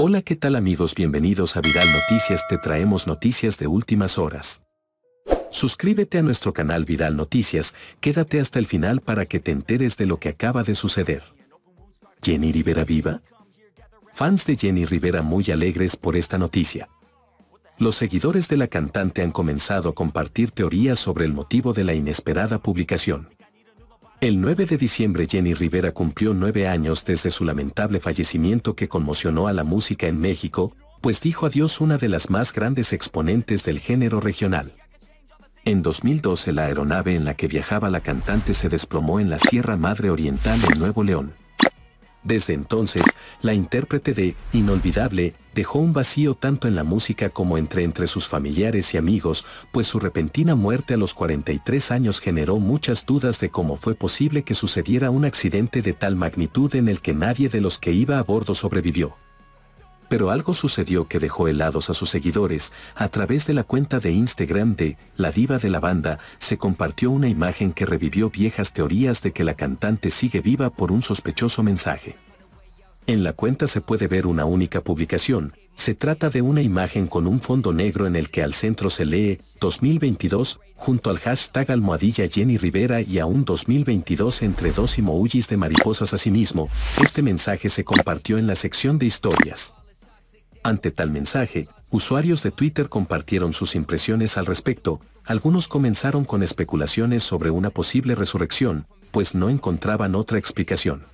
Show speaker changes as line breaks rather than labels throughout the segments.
Hola, ¿qué tal amigos? Bienvenidos a Viral Noticias, te traemos noticias de últimas horas. Suscríbete a nuestro canal Viral Noticias, quédate hasta el final para que te enteres de lo que acaba de suceder. ¿Jenny Rivera viva? Fans de Jenny Rivera muy alegres por esta noticia. Los seguidores de la cantante han comenzado a compartir teorías sobre el motivo de la inesperada publicación. El 9 de diciembre Jenny Rivera cumplió nueve años desde su lamentable fallecimiento que conmocionó a la música en México, pues dijo adiós una de las más grandes exponentes del género regional. En 2012 la aeronave en la que viajaba la cantante se desplomó en la Sierra Madre Oriental en Nuevo León. Desde entonces, la intérprete de Inolvidable dejó un vacío tanto en la música como entre entre sus familiares y amigos, pues su repentina muerte a los 43 años generó muchas dudas de cómo fue posible que sucediera un accidente de tal magnitud en el que nadie de los que iba a bordo sobrevivió pero algo sucedió que dejó helados a sus seguidores. A través de la cuenta de Instagram de La Diva de la Banda, se compartió una imagen que revivió viejas teorías de que la cantante sigue viva por un sospechoso mensaje. En la cuenta se puede ver una única publicación. Se trata de una imagen con un fondo negro en el que al centro se lee 2022 junto al hashtag almohadilla Jenny Rivera y a un 2022 entre dos emojis de mariposas mismo, Este mensaje se compartió en la sección de historias. Ante tal mensaje, usuarios de Twitter compartieron sus impresiones al respecto, algunos comenzaron con especulaciones sobre una posible resurrección, pues no encontraban otra explicación.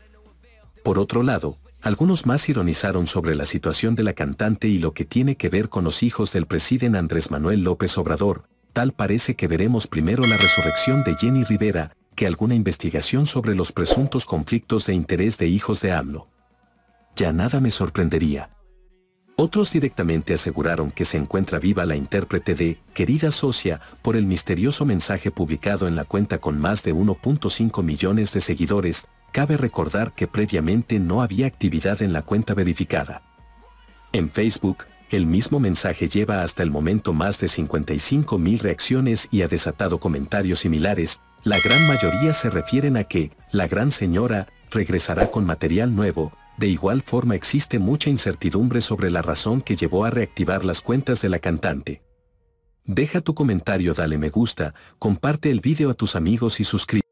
Por otro lado, algunos más ironizaron sobre la situación de la cantante y lo que tiene que ver con los hijos del presidente Andrés Manuel López Obrador, tal parece que veremos primero la resurrección de Jenny Rivera, que alguna investigación sobre los presuntos conflictos de interés de hijos de AMLO. Ya nada me sorprendería, otros directamente aseguraron que se encuentra viva la intérprete de Querida Socia por el misterioso mensaje publicado en la cuenta con más de 1.5 millones de seguidores, cabe recordar que previamente no había actividad en la cuenta verificada. En Facebook, el mismo mensaje lleva hasta el momento más de 55 mil reacciones y ha desatado comentarios similares, la gran mayoría se refieren a que, la gran señora, regresará con material nuevo, de igual forma existe mucha incertidumbre sobre la razón que llevó a reactivar las cuentas de la cantante. Deja tu comentario, dale me gusta, comparte el video a tus amigos y suscríbete.